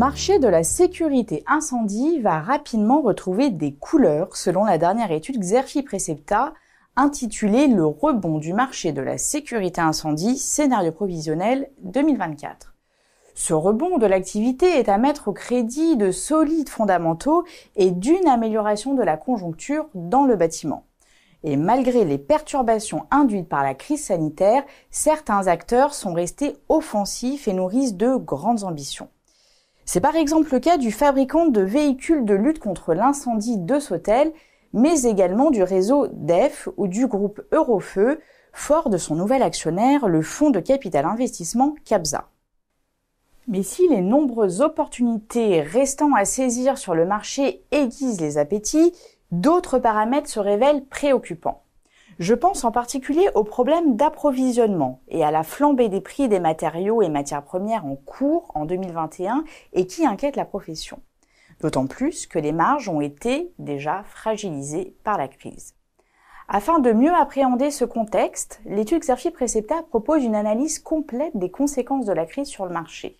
marché de la sécurité incendie va rapidement retrouver des couleurs selon la dernière étude Xerfi Precepta intitulée Le rebond du marché de la sécurité incendie, scénario provisionnel 2024. Ce rebond de l'activité est à mettre au crédit de solides fondamentaux et d'une amélioration de la conjoncture dans le bâtiment. Et malgré les perturbations induites par la crise sanitaire, certains acteurs sont restés offensifs et nourrissent de grandes ambitions. C'est par exemple le cas du fabricant de véhicules de lutte contre l'incendie de Sautel, mais également du réseau DEF ou du groupe Eurofeu, fort de son nouvel actionnaire, le fonds de capital investissement CAPSA. Mais si les nombreuses opportunités restant à saisir sur le marché aiguisent les appétits, d'autres paramètres se révèlent préoccupants. Je pense en particulier aux problèmes d'approvisionnement et à la flambée des prix des matériaux et matières premières en cours en 2021 et qui inquiète la profession. D'autant plus que les marges ont été déjà fragilisées par la crise. Afin de mieux appréhender ce contexte, l'étude Xerfi Precepta propose une analyse complète des conséquences de la crise sur le marché.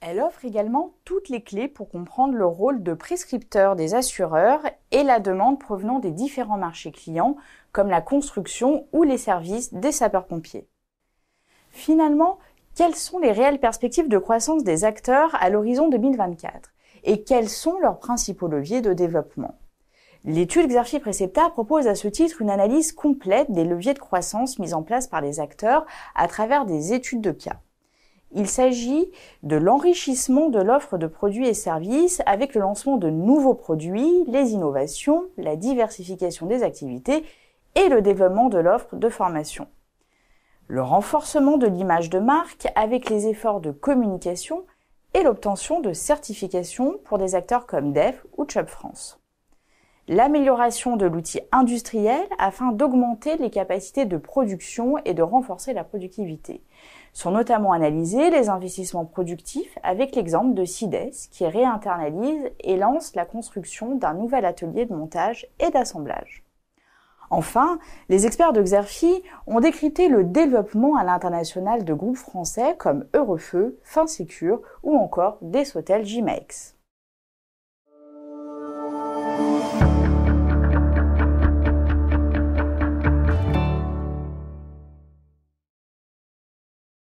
Elle offre également toutes les clés pour comprendre le rôle de prescripteur des assureurs et la demande provenant des différents marchés clients, comme la construction ou les services des sapeurs-pompiers. Finalement, quelles sont les réelles perspectives de croissance des acteurs à l'horizon 2024 et quels sont leurs principaux leviers de développement L'étude Xerfi Precepta propose à ce titre une analyse complète des leviers de croissance mis en place par les acteurs à travers des études de cas. Il s'agit de l'enrichissement de l'offre de produits et services avec le lancement de nouveaux produits, les innovations, la diversification des activités et le développement de l'offre de formation. Le renforcement de l'image de marque avec les efforts de communication et l'obtention de certifications pour des acteurs comme DEF ou Chubb France l'amélioration de l'outil industriel afin d'augmenter les capacités de production et de renforcer la productivité. Sont notamment analysés les investissements productifs avec l'exemple de CIDES qui réinternalise et lance la construction d'un nouvel atelier de montage et d'assemblage. Enfin, les experts de Xerfi ont décrité le développement à l'international de groupes français comme Eurofeu, Finsecure ou encore Deshotel Gimex.